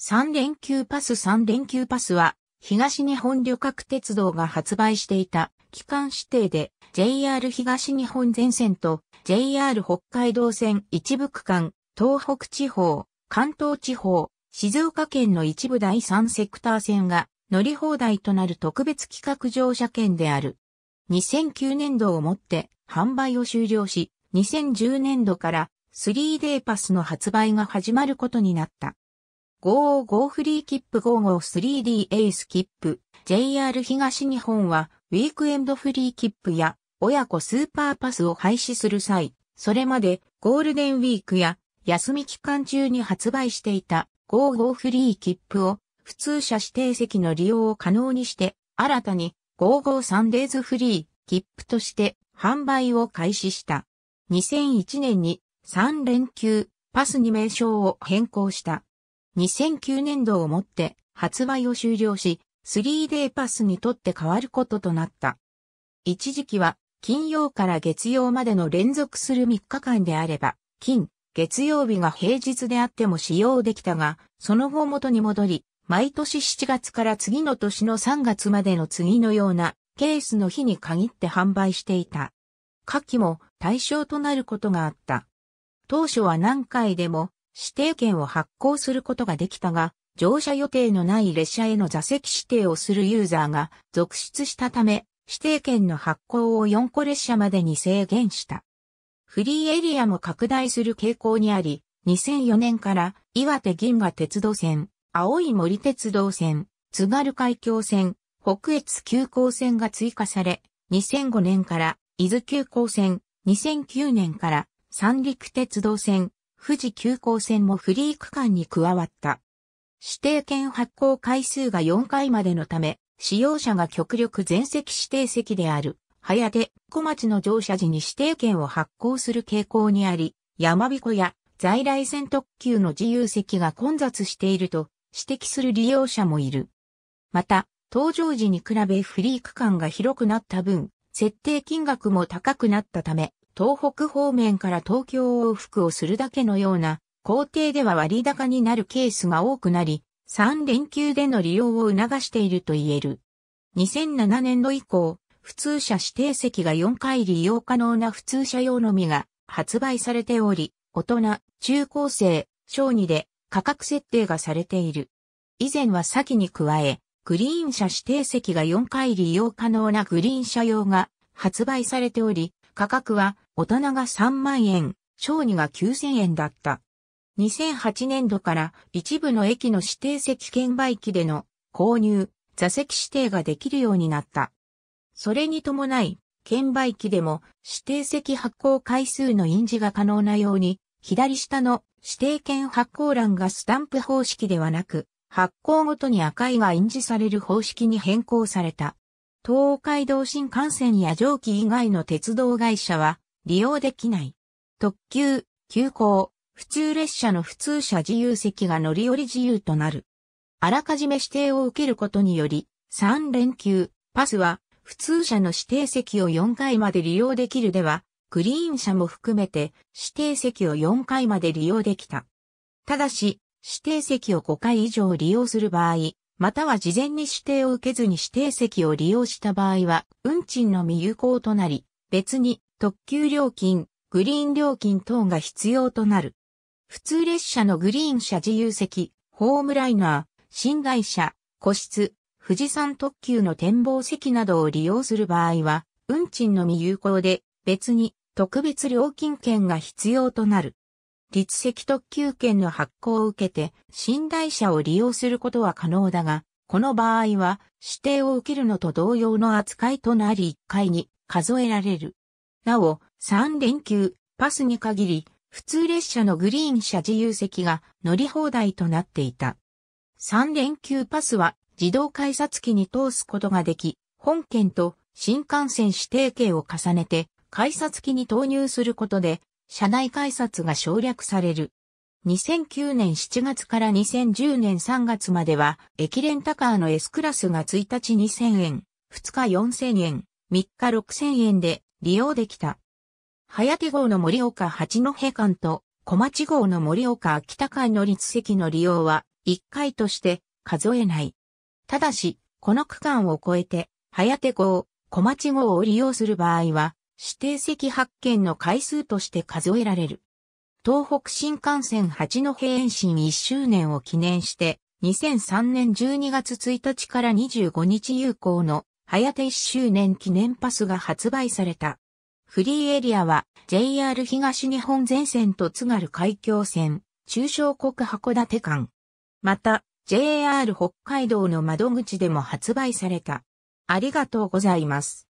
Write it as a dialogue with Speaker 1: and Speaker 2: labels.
Speaker 1: 三連休パス三連休パスは、東日本旅客鉄道が発売していた期間指定で JR 東日本全線と JR 北海道線一部区間、東北地方、関東地方、静岡県の一部第三セクター線が乗り放題となる特別企画乗車券である。2009年度をもって販売を終了し、2010年度から3 d デ y パスの発売が始まることになった。555フリーキップ 553DA スキップ JR 東日本はウィークエンドフリーキップや親子スーパーパスを廃止する際、それまでゴールデンウィークや休み期間中に発売していた55フリーキップを普通車指定席の利用を可能にして新たに55サンデーズフリーキップとして販売を開始した。2001年に3連休パスに名称を変更した。2009年度をもって発売を終了し、3 d パスにとって変わることとなった。一時期は金曜から月曜までの連続する3日間であれば、金、月曜日が平日であっても使用できたが、その後元に戻り、毎年7月から次の年の3月までの次のようなケースの日に限って販売していた。夏季も対象となることがあった。当初は何回でも指定券を発行することができたが、乗車予定のない列車への座席指定をするユーザーが続出したため、指定券の発行を4個列車までに制限した。フリーエリアも拡大する傾向にあり、2004年から岩手銀河鉄道線、青い森鉄道線、津軽海峡線、北越急行線が追加され、2005年から伊豆急行線、2009年から三陸鉄道線、富士急行線もフリー区間に加わった。指定券発行回数が4回までのため、使用者が極力全席指定席である、早手小町の乗車時に指定券を発行する傾向にあり、山彦や在来線特急の自由席が混雑していると指摘する利用者もいる。また、搭乗時に比べフリー区間が広くなった分、設定金額も高くなったため、東北方面から東京往復をするだけのような、工程では割高になるケースが多くなり、3連休での利用を促していると言える。2007年度以降、普通車指定席が4回利用可能な普通車用のみが発売されており、大人、中高生、小児で価格設定がされている。以前は先に加え、グリーン車指定席が4回利用可能なグリーン車用が発売されており、価格は大人が3万円、小児が9000円だった。2008年度から一部の駅の指定席券売機での購入、座席指定ができるようになった。それに伴い、券売機でも指定席発行回数の印字が可能なように、左下の指定券発行欄がスタンプ方式ではなく、発行ごとに赤いが印字される方式に変更された。東海道新幹線や蒸気以外の鉄道会社は、利用できない。特急、急行、普通列車の普通車自由席が乗り降り自由となる。あらかじめ指定を受けることにより、3連休、パスは、普通車の指定席を4回まで利用できるでは、グリーン車も含めて指定席を4回まで利用できた。ただし、指定席を5回以上利用する場合、または事前に指定を受けずに指定席を利用した場合は、運賃の未有効となり、別に特急料金、グリーン料金等が必要となる。普通列車のグリーン車自由席、ホームライナー、新会車、個室、富士山特急の展望席などを利用する場合は、運賃のみ有効で、別に特別料金券が必要となる。立席特急券の発行を受けて、寝台車を利用することは可能だが、この場合は、指定を受けるのと同様の扱いとなり1回に数えられる。なお、3連休、パスに限り、普通列車のグリーン車自由席が乗り放題となっていた。3連休パスは自動改札機に通すことができ、本県と新幹線指定券を重ねて改札機に投入することで、車内改札が省略される。2009年7月から2010年3月までは、駅レンタカーの S クラスが1日2000円、2日4000円、3日6000円で、利用できた。早手号の森岡八戸間と小町号の森岡秋田間の立席の利用は1回として数えない。ただし、この区間を越えて、早手号、小町号を利用する場合は、指定席発見の回数として数えられる。東北新幹線八戸延伸1周年を記念して、2003年12月1日から25日有効の早手1周年記念パスが発売された。フリーエリアは JR 東日本全線と津軽海峡線、中小国函館間。また、JR 北海道の窓口でも発売された。ありがとうございます。